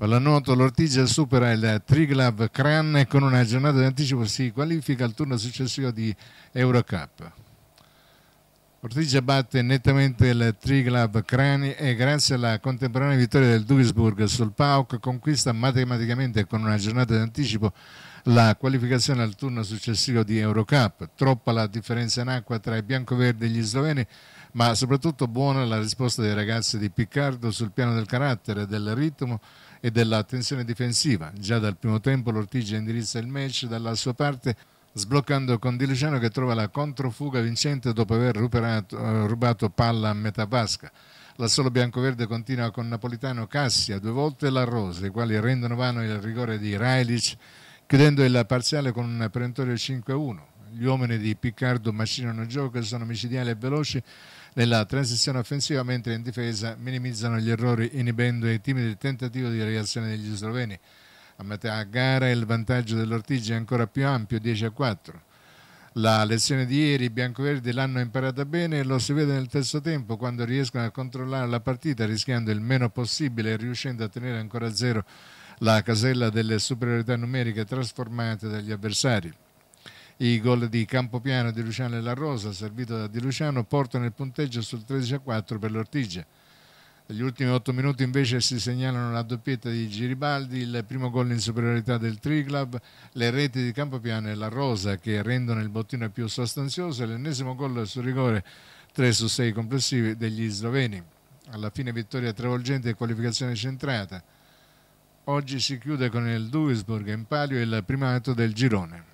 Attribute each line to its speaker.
Speaker 1: Pallanuoto l'Ortigia supera il Triglav Cran e con una giornata di anticipo si qualifica al turno successivo di Eurocup. Ortigia batte nettamente il Triglav Crani e grazie alla contemporanea vittoria del Duisburg sul Pauk conquista matematicamente con una giornata d'anticipo la qualificazione al turno successivo di Eurocup. Troppa la differenza in acqua tra i biancoverdi e gli sloveni, ma soprattutto buona la risposta dei ragazzi di Piccardo sul piano del carattere, del ritmo e della tensione difensiva. Già dal primo tempo l'Ortigia indirizza il match dalla sua parte sbloccando con Di Luciano che trova la controfuga vincente dopo aver ruperato, eh, rubato palla a metà vasca. L'assolo biancoverde continua con Napolitano Cassia due volte la Rose, i quali rendono vano il rigore di Railic, chiudendo il parziale con un perentorio 5-1. Gli uomini di Piccardo macinano gioco e sono micidiali e veloci nella transizione offensiva, mentre in difesa minimizzano gli errori inibendo i timidi tentativi di reazione degli sloveni a metà gara il vantaggio dell'Ortigia è ancora più ampio, 10 a 4. La lezione di ieri i biancoverdi l'hanno imparata bene e lo si vede nel terzo tempo quando riescono a controllare la partita rischiando il meno possibile e riuscendo a tenere ancora a zero la casella delle superiorità numeriche trasformate dagli avversari. I gol di Campopiano, Di Luciano e La Rosa, servito da Di Luciano, portano il punteggio sul 13 a 4 per l'Ortigia. Negli ultimi 8 minuti invece si segnalano la doppietta di Giribaldi, il primo gol in superiorità del Triclub, le reti di Campopiano e la Rosa che rendono il bottino più sostanzioso e l'ennesimo gol sul rigore 3 su 6 complessivi degli sloveni. Alla fine vittoria travolgente e qualificazione centrata. Oggi si chiude con il Duisburg in palio il primato del girone.